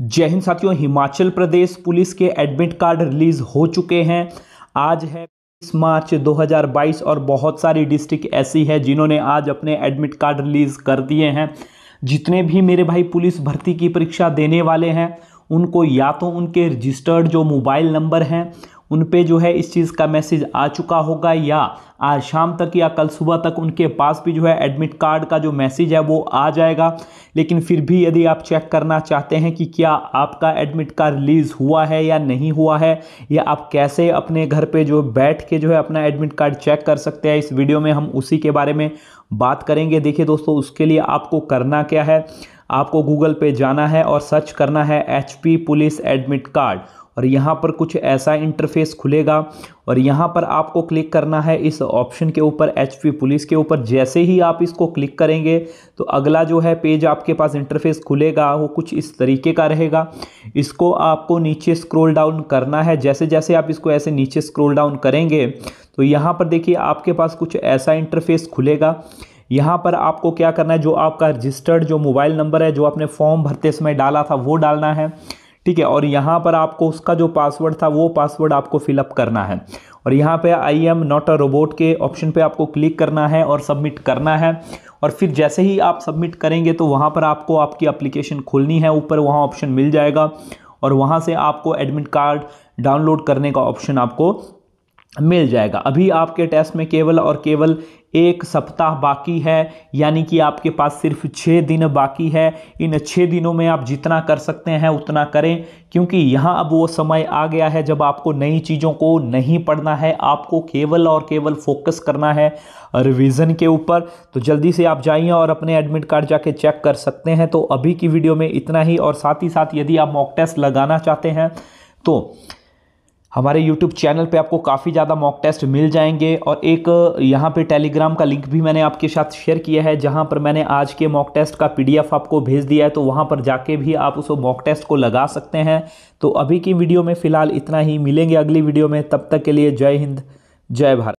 जय हिंद साथियों हिमाचल प्रदेश पुलिस के एडमिट कार्ड रिलीज हो चुके हैं आज है बीस मार्च 2022 और बहुत सारी डिस्ट्रिक्ट ऐसी है जिन्होंने आज अपने एडमिट कार्ड रिलीज कर दिए हैं जितने भी मेरे भाई पुलिस भर्ती की परीक्षा देने वाले हैं उनको या तो उनके रजिस्टर्ड जो मोबाइल नंबर हैं उन पे जो है इस चीज़ का मैसेज आ चुका होगा या आज शाम तक या कल सुबह तक उनके पास भी जो है एडमिट कार्ड का जो मैसेज है वो आ जाएगा लेकिन फिर भी यदि आप चेक करना चाहते हैं कि क्या आपका एडमिट कार्ड रिलीज़ हुआ है या नहीं हुआ है या आप कैसे अपने घर पे जो बैठ के जो है अपना एडमिट कार्ड चेक कर सकते हैं इस वीडियो में हम उसी के बारे में बात करेंगे देखिए दोस्तों उसके लिए आपको करना क्या है आपको गूगल पे जाना है और सर्च करना है एच पुलिस एडमिट कार्ड और यहाँ पर कुछ ऐसा इंटरफेस खुलेगा और यहाँ पर आपको क्लिक करना है इस ऑप्शन के ऊपर एच पुलिस के ऊपर जैसे ही आप इसको क्लिक करेंगे तो अगला जो है पेज आपके पास इंटरफेस खुलेगा वो कुछ इस तरीके का रहेगा इसको आपको नीचे स्क्रॉल डाउन करना है जैसे जैसे आप इसको ऐसे नीचे स्क्रोल डाउन करेंगे तो यहाँ पर देखिए आपके पास कुछ ऐसा इंटरफेस खुलेगा यहाँ पर आपको क्या करना है जो आपका रजिस्टर्ड जो मोबाइल नंबर है जो आपने फॉर्म भरते समय डाला था वो डालना है ठीक है और यहाँ पर आपको उसका जो पासवर्ड था वो पासवर्ड आपको फिलअप करना है और यहाँ पे I am not a robot के ऑप्शन पे आपको क्लिक करना है और सबमिट करना है और फिर जैसे ही आप सबमिट करेंगे तो वहाँ पर आपको आपकी अप्लीकेशन खोलनी है ऊपर वहाँ ऑप्शन मिल जाएगा और वहाँ से आपको एडमिट कार्ड डाउनलोड करने का ऑप्शन आपको मिल जाएगा अभी आपके टेस्ट में केवल और केवल एक सप्ताह बाकी है यानी कि आपके पास सिर्फ छः दिन बाकी है इन छः दिनों में आप जितना कर सकते हैं उतना करें क्योंकि यहाँ अब वो समय आ गया है जब आपको नई चीज़ों को नहीं पढ़ना है आपको केवल और केवल फोकस करना है रिवीजन के ऊपर तो जल्दी से आप जाइए और अपने एडमिट कार्ड जाके चेक कर सकते हैं तो अभी की वीडियो में इतना ही और साथ ही साथ यदि आप मॉक टेस्ट लगाना चाहते हैं तो हमारे यूट्यूब चैनल पे आपको काफ़ी ज़्यादा मॉक टेस्ट मिल जाएंगे और एक यहाँ पे टेलीग्राम का लिंक भी मैंने आपके साथ शेयर किया है जहाँ पर मैंने आज के मॉक टेस्ट का पीडीएफ आपको भेज दिया है तो वहाँ पर जाके भी आप उस मॉक टेस्ट को लगा सकते हैं तो अभी की वीडियो में फ़िलहाल इतना ही मिलेंगे अगली वीडियो में तब तक के लिए जय हिंद जय भारत